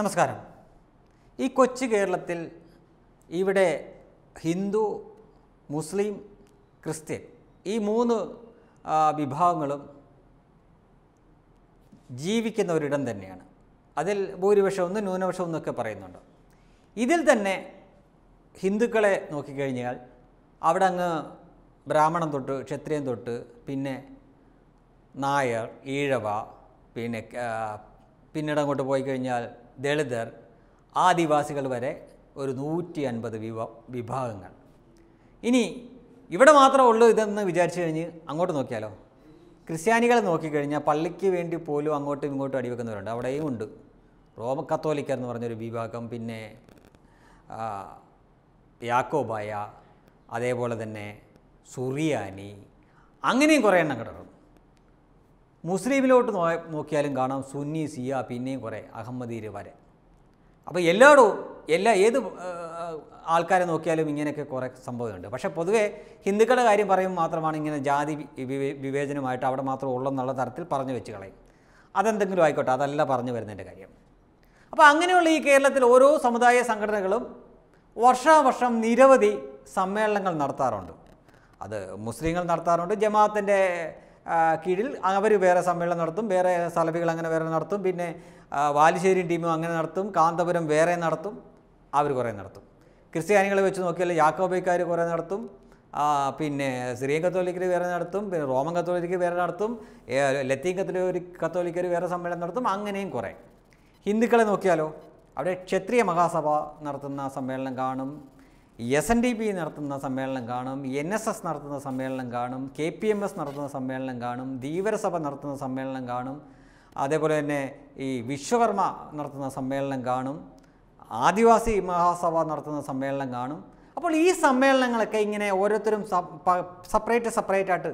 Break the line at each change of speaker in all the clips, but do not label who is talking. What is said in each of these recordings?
നമസ്കാരം ഈ കൊച്ചു കേരളത്തിൽ ഇവിടെ ഹിന്ദു മുസ്ലിം ക്രിസ്ത്യൻ ഈ മൂന്ന് വിഭാഗങ്ങളും ജീവിക്കുന്ന ഒരിടം തന്നെയാണ് അതിൽ ഭൂരിപക്ഷം ഒന്ന് ന്യൂനപക്ഷം പറയുന്നുണ്ട് ഇതിൽ തന്നെ ഹിന്ദുക്കളെ നോക്കിക്കഴിഞ്ഞാൽ അവിടെ അങ്ങ് ബ്രാഹ്മണൻ തൊട്ട് ക്ഷത്രിയൻ തൊട്ട് പിന്നെ നായർ ഈഴവ പിന്നെ പിന്നീട് അങ്ങോട്ട് പോയി കഴിഞ്ഞാൽ ദളിതർ ആദിവാസികൾ വരെ ഒരു നൂറ്റി അൻപത് വിഭാഗങ്ങൾ ഇനി ഇവിടെ മാത്രമേ ഉള്ളൂ ഇതെന്ന് വിചാരിച്ചു കഴിഞ്ഞ് അങ്ങോട്ട് നോക്കിയാലോ ക്രിസ്ത്യാനികളെ നോക്കിക്കഴിഞ്ഞാൽ പള്ളിക്ക് വേണ്ടി പോലും അങ്ങോട്ടും ഇങ്ങോട്ടും അടിവെക്കുന്നവരുണ്ട് അവിടെയും ഉണ്ട് റോമ കത്തോലിക്കർ എന്ന് പറഞ്ഞൊരു വിഭാഗം പിന്നെ യാക്കോബായ അതേപോലെ തന്നെ സുറിയാനി അങ്ങനെയും കുറേ എണ്ണം കിടക്കുന്നു മുസ്ലിമിലോട്ട് നോക്കിയാലും കാണാം സുന്നി സിയ പിന്നെയും കുറേ അഹമ്മദീര് വരെ അപ്പോൾ എല്ലായിടവും എല്ലാ ഏത് ആൾക്കാരെ നോക്കിയാലും ഇങ്ങനെയൊക്കെ കുറേ സംഭവമുണ്ട് പക്ഷേ പൊതുവേ ഹിന്ദുക്കളുടെ കാര്യം പറയുമ്പോൾ മാത്രമാണ് ഇങ്ങനെ ജാതി വിവേചനമായിട്ട് അവിടെ മാത്രം ഉള്ളെന്നുള്ള തരത്തിൽ പറഞ്ഞു വെച്ച് കളയും അതെന്തെങ്കിലും ആയിക്കോട്ടെ അതല്ല പറഞ്ഞു വരുന്നതിൻ്റെ കാര്യം അപ്പോൾ അങ്ങനെയുള്ള ഈ കേരളത്തിൽ ഓരോ സമുദായ സംഘടനകളും വർഷാവർഷം നിരവധി സമ്മേളനങ്ങൾ നടത്താറുണ്ട് അത് മുസ്ലിങ്ങൾ നടത്താറുണ്ട് ജമാഅത്തിൻ്റെ കീഴിൽ അവർ വേറെ സമ്മേളനം നടത്തും വേറെ സലഭികൾ അങ്ങനെ വേറെ നടത്തും പിന്നെ വാലിശ്ശേരി ടീമും അങ്ങനെ നടത്തും കാന്തപുരം വേറെ നടത്തും അവർ കുറേ നടത്തും ക്രിസ്ത്യാനികളെ വെച്ച് നോക്കിയാൽ യാക്കോബൈക്കാർ കുറേ നടത്തും പിന്നെ സിറിയൻ കത്തോലിക്കർ വേറെ നടത്തും പിന്നെ റോമൻ കത്തോലിക്കർ വേറെ നടത്തും ലത്തീൻ കത്തോലി കത്തോലിക്കർ വേറെ സമ്മേളനം നടത്തും അങ്ങനെയും കുറേ ഹിന്ദുക്കളെ നോക്കിയാലോ അവിടെ ക്ഷത്രിയ മഹാസഭ നടത്തുന്ന സമ്മേളനം കാണും എസ് എൻ ഡി പി നടത്തുന്ന സമ്മേളനം കാണും എൻ എസ് എസ് നടത്തുന്ന സമ്മേളനം കാണും കെ പി എം എസ് നടത്തുന്ന സമ്മേളനം കാണും ധീവരസഭ നടത്തുന്ന സമ്മേളനം കാണും അതേപോലെ തന്നെ ഈ വിശ്വകർമ്മ നടത്തുന്ന സമ്മേളനം കാണും ആദിവാസി മഹാസഭ നടത്തുന്ന സമ്മേളനം കാണും അപ്പോൾ ഈ സമ്മേളനങ്ങളൊക്കെ ഇങ്ങനെ ഓരോരുത്തരും സെപ്പറേറ്റ് സെപ്പറേറ്റ് ആയിട്ട്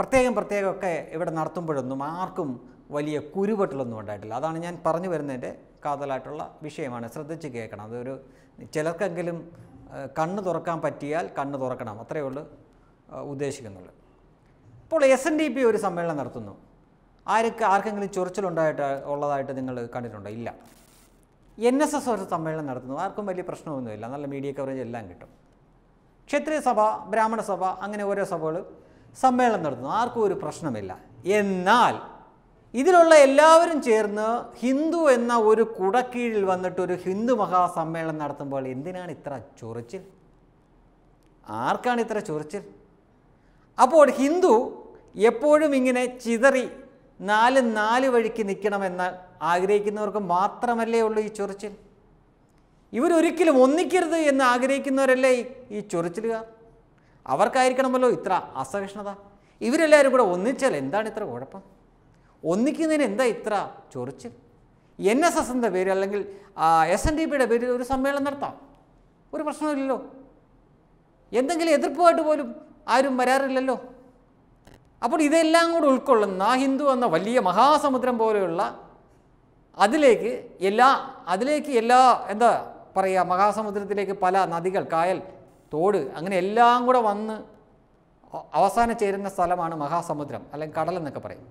പ്രത്യേകം പ്രത്യേകമൊക്കെ ഇവിടെ നടത്തുമ്പോഴൊന്നും ആർക്കും വലിയ കുരുപെട്ടലൊന്നും ഉണ്ടായിട്ടില്ല അതാണ് ഞാൻ പറഞ്ഞു വരുന്നതിൻ്റെ കാതലായിട്ടുള്ള വിഷയമാണ് ശ്രദ്ധിച്ച് കേൾക്കണം അതൊരു ചിലർക്കെങ്കിലും കണ്ണ് തുറക്കാൻ പറ്റിയാൽ കണ്ണ് തുറക്കണം അത്രയേ ഉള്ളൂ ഉദ്ദേശിക്കുന്നുള്ളൂ ഇപ്പോൾ എസ് എൻ ഡി പി ഒരു സമ്മേളനം നടത്തുന്നു ആർക്ക് ആർക്കെങ്കിലും ചൊറിച്ചിലുണ്ടായിട്ട് ഉള്ളതായിട്ട് നിങ്ങൾ കണ്ടിട്ടുണ്ടോ ഇല്ല എൻ എസ് എസ് ഒരു സമ്മേളനം നടത്തുന്നു ആർക്കും വലിയ പ്രശ്നമൊന്നുമില്ല നല്ല മീഡിയ കവറേജ് എല്ലാം കിട്ടും ക്ഷത്രിയ സഭ ബ്രാഹ്മണ സഭ അങ്ങനെ ഓരോ സഭകൾ സമ്മേളനം നടത്തുന്നു ആർക്കും ഒരു പ്രശ്നമില്ല എന്നാൽ ഇതിലുള്ള എല്ലാവരും ചേർന്ന് ഹിന്ദു എന്ന ഒരു കുടക്കീഴിൽ വന്നിട്ട് ഒരു ഹിന്ദു മഹാസമ്മേളനം നടത്തുമ്പോൾ എന്തിനാണ് ഇത്ര ചൊറിച്ചിൽ ആർക്കാണ് ഇത്ര ചൊറിച്ചിൽ അപ്പോൾ ഹിന്ദു എപ്പോഴും ഇങ്ങനെ ചിതറി നാല് നാല് വഴിക്ക് നിൽക്കണമെന്ന് ആഗ്രഹിക്കുന്നവർക്ക് മാത്രമല്ലേ ഉള്ളൂ ഈ ചൊറിച്ചിൽ ഇവരൊരിക്കലും ഒന്നിക്കരുത് എന്ന് ആഗ്രഹിക്കുന്നവരല്ലേ ഈ ചൊറിച്ചിലുകാർ അവർക്കായിരിക്കണമല്ലോ ഇത്ര അസഹിഷ്ണുത ഇവരെല്ലാവരും കൂടെ ഒന്നിച്ചാൽ എന്താണ് ഇത്ര കുഴപ്പം ഒന്നിക്കുന്നതിന് എന്താ ഇത്ര ചൊറിച്ച് എൻ എസ് എസിൻ്റെ പേര് അല്ലെങ്കിൽ എസ് എൻ ഡി പിയുടെ പേരിൽ ഒരു സമ്മേളനം നടത്താം ഒരു പ്രശ്നമില്ലല്ലോ എന്തെങ്കിലും എതിർപ്പുമായിട്ട് പോലും ആരും വരാറില്ലല്ലോ അപ്പോൾ ഇതെല്ലാം കൂടെ ഉൾക്കൊള്ളുന്ന ഹിന്ദു എന്ന വലിയ മഹാസമുദ്രം പോലെയുള്ള അതിലേക്ക് എല്ലാ അതിലേക്ക് എല്ലാ എന്താ പറയുക മഹാസമുദ്രത്തിലേക്ക് പല നദികൾ കായൽ തോട് അങ്ങനെ എല്ലാം കൂടെ വന്ന് അവസാനം ചേരുന്ന സ്ഥലമാണ് മഹാസമുദ്രം അല്ലെങ്കിൽ കടൽ എന്നൊക്കെ പറയും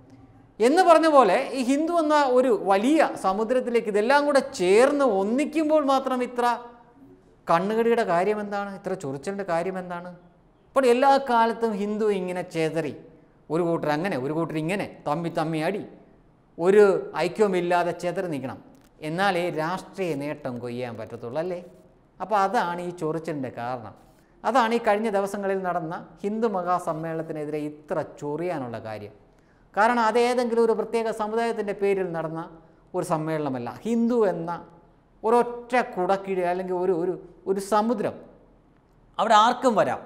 എന്ന് പറഞ്ഞ പോലെ ഈ ഹിന്ദു എന്ന ഒരു വലിയ സമുദ്രത്തിലേക്ക് ഇതെല്ലാം കൂടെ ചേർന്ന് ഒന്നിക്കുമ്പോൾ മാത്രം ഇത്ര കണ്ണുകടിയുടെ കാര്യം എന്താണ് ഇത്ര ചൊറിച്ചലിൻ്റെ കാര്യം എന്താണ് അപ്പോൾ എല്ലാ കാലത്തും ഹിന്ദു ഇങ്ങനെ ചേതറി ഒരു കൂട്ടർ അങ്ങനെ ഒരു കൂട്ടർ ഇങ്ങനെ തമ്മി തമ്മി അടി ഒരു ഐക്യവുമില്ലാതെ ചേതറി നിൽക്കണം എന്നാലേ രാഷ്ട്രീയ നേട്ടം കൊയ്യാൻ പറ്റത്തുള്ളൂ അല്ലേ അപ്പോൾ അതാണ് ഈ ചൊറിച്ചിലിൻ്റെ കാരണം അതാണ് ഈ കഴിഞ്ഞ ദിവസങ്ങളിൽ നടന്ന ഹിന്ദു മഹാസമ്മേളനത്തിനെതിരെ ഇത്ര ചൊറിയാനുള്ള കാര്യം കാരണം അതേതെങ്കിലും ഒരു പ്രത്യേക സമുദായത്തിൻ്റെ പേരിൽ നടന്ന ഒരു സമ്മേളനമല്ല ഹിന്ദു എന്ന ഒരൊറ്റ കുടക്കിഴ അല്ലെങ്കിൽ ഒരു ഒരു ഒരു സമുദ്രം അവിടെ ആർക്കും വരാം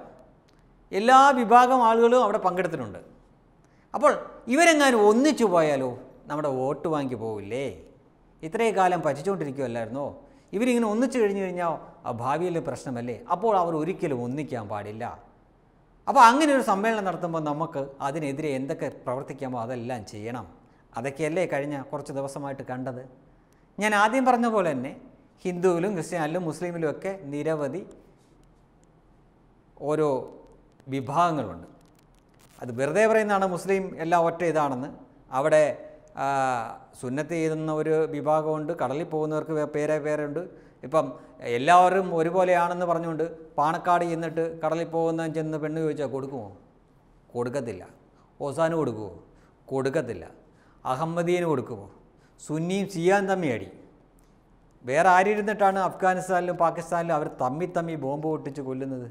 എല്ലാ വിഭാഗം ആളുകളും അവിടെ പങ്കെടുത്തിട്ടുണ്ട് അപ്പോൾ ഇവരെങ്ങാനും ഒന്നിച്ചു പോയാലോ നമ്മുടെ വോട്ട് വാങ്ങി പോവില്ലേ ഇത്രയും കാലം പറ്റിച്ചുകൊണ്ടിരിക്കുമല്ലായിരുന്നോ ഇവരിങ്ങനെ ഒന്നിച്ചു കഴിഞ്ഞു കഴിഞ്ഞാൽ ഭാവിയിൽ പ്രശ്നമല്ലേ അപ്പോൾ അവർ ഒരിക്കലും ഒന്നിക്കാൻ പാടില്ല അപ്പോൾ അങ്ങനെ ഒരു സമ്മേളനം നടത്തുമ്പോൾ നമുക്ക് അതിനെതിരെ എന്തൊക്കെ പ്രവർത്തിക്കാമോ അതെല്ലാം ചെയ്യണം അതൊക്കെയല്ലേ കഴിഞ്ഞ കുറച്ച് ദിവസമായിട്ട് കണ്ടത് ഞാൻ ആദ്യം പറഞ്ഞ പോലെ തന്നെ ഹിന്ദുവിലും ക്രിസ്ത്യാനിലും മുസ്ലിമിലും ഒക്കെ നിരവധി ഓരോ വിഭാഗങ്ങളുണ്ട് അത് വെറുതെ പറയുന്നതാണ് മുസ്ലിം എല്ലാം ഒറ്റ ഇതാണെന്ന് അവിടെ സുന്നത്ത് ചെയ്യുന്ന ഒരു വിഭാഗമുണ്ട് കടലിൽ പോകുന്നവർക്ക് പേരെ പേരുണ്ട് ഇപ്പം എല്ലാവരും ഒരുപോലെയാണെന്ന് പറഞ്ഞുകൊണ്ട് പാണക്കാട് ചെന്നിട്ട് കടലിൽ പോകുന്ന ചെന്ന് പെണ്ണ് ചോദിച്ചാൽ കൊടുക്കുമോ കൊടുക്കത്തില്ല ഓസാനും കൊടുക്കുമോ കൊടുക്കത്തില്ല അഹമ്മദീന് കൊടുക്കുമോ സുന്നിയും സിയാൻ തമ്മി അടി വേറെ ആരിരുന്നിട്ടാണ് അഫ്ഗാനിസ്ഥാനിലും പാകിസ്ഥാനിലും അവർ തമ്മി തമ്മി ബോംബ് പൊട്ടിച്ച് കൊല്ലുന്നത്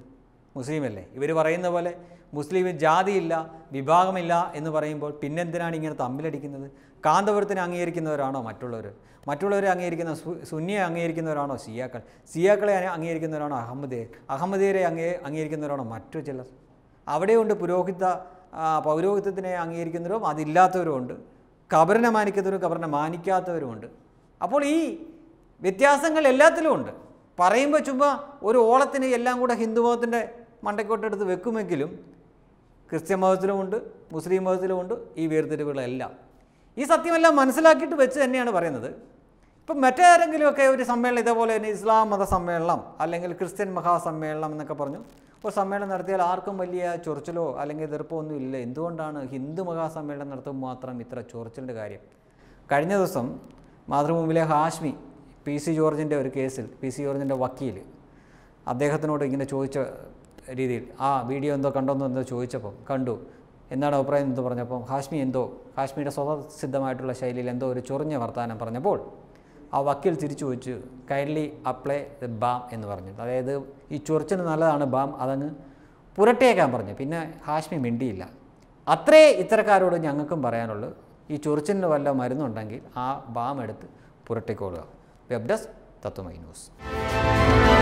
മുസ്ലിമല്ലേ ഇവർ പറയുന്ന പോലെ മുസ്ലിം ജാതിയില്ല വിഭാഗമില്ല എന്ന് പറയുമ്പോൾ പിന്നെന്തിനാണ് ഇങ്ങനെ തമ്മിലടിക്കുന്നത് കാന്തപുരത്തിനെ അംഗീകരിക്കുന്നവരാണോ മറ്റുള്ളവർ മറ്റുള്ളവരെ അംഗീകരിക്കുന്ന സുന്നിയെ അംഗീകരിക്കുന്നവരാണോ സിയാക്കൾ സിയാക്കളെ അംഗീകരിക്കുന്നവരാണോ അഹമ്മദിയെ അഹമ്മദീയരെ അംഗീ അംഗീകരിക്കുന്നവരാണോ മറ്റു ചിലർ അവിടെയുണ്ട് പുരോഹിത പൗരോഹിത്യത്തിനെ അംഗീകരിക്കുന്നവരും അതില്ലാത്തവരുമുണ്ട് ഉണ്ട് കബറിനെ മാനിക്കുന്നവരും കബറിനെ മാനിക്കാത്തവരുമുണ്ട് അപ്പോൾ ഈ വ്യത്യാസങ്ങൾ എല്ലാത്തിലും ഉണ്ട് പറയുമ്പോൾ ചുമ്മാ ഒരു ഓളത്തിന് എല്ലാം കൂടെ ഹിന്ദുമതത്തിൻ്റെ മണ്ടക്കോട്ടെടുത്ത് വെക്കുമെങ്കിലും ക്രിസ്ത്യൻ മതത്തിലുമുണ്ട് മുസ്ലിം മതത്തിലുമുണ്ട് ഈ വേർതിരിവുകളെല്ലാം ഈ സത്യമെല്ലാം മനസ്സിലാക്കിയിട്ട് വെച്ച് തന്നെയാണ് പറയുന്നത് ഇപ്പം മറ്റാരെങ്കിലുമൊക്കെ ഒരു സമ്മേളനം ഇതേപോലെ തന്നെ ഇസ്ലാം മത സമ്മേളനം അല്ലെങ്കിൽ ക്രിസ്ത്യൻ മഹാസമ്മേളനം എന്നൊക്കെ പറഞ്ഞു ഒരു സമ്മേളനം നടത്തിയാൽ ആർക്കും വലിയ ചൊറിച്ചിലോ അല്ലെങ്കിൽ എതിർപ്പോ ഒന്നും ഇല്ല എന്തുകൊണ്ടാണ് ഹിന്ദു മഹാസമ്മേളനം നടത്തുമ്പോൾ മാത്രം ഇത്ര ചൊറിച്ചിലിൻ്റെ കാര്യം കഴിഞ്ഞ ദിവസം മാതൃഭൂമിയിലെ ഹാഷ്മി പി സി ജോർജിൻ്റെ ഒരു കേസിൽ പി സി ജോർജിൻ്റെ വക്കീൽ അദ്ദേഹത്തിനോട് ഇങ്ങനെ ചോദിച്ച രീതിയിൽ ആ വീഡിയോ എന്തോ കണ്ടോ എന്തോ ചോദിച്ചപ്പോൾ കണ്ടു എന്താണ് അഭിപ്രായം എന്ന് പറഞ്ഞപ്പോൾ ഹാഷ്മി എന്തോ ഹാഷ്മിയുടെ സ്വതസിദ്ധമായിട്ടുള്ള ശൈലിയിൽ എന്തോ ഒരു ചൊറിഞ്ഞ വർത്തമാനം പറഞ്ഞപ്പോൾ ആ വക്കീൽ തിരിച്ചു വെച്ചു കൈൻഡ്ലി അപ്ലൈ ദ ബാം എന്ന് പറഞ്ഞു അതായത് ഈ ചൊറിച്ചിന് നല്ലതാണ് ബാം അതങ്ങ് പുരട്ടേക്കാൻ പറഞ്ഞു പിന്നെ ഹാഷ്മി മിണ്ടിയില്ല അത്രേ ഇത്തരക്കാരോട് ഞങ്ങൾക്കും പറയാനുള്ളൂ ഈ ചൊറിച്ചിന് വല്ല മരുന്നുണ്ടെങ്കിൽ ആ ബാം എടുത്ത് പുരട്ടിക്കൊള്ളുക വെബ് ഡെസ്ക് തത്വമൈ ന്യൂസ്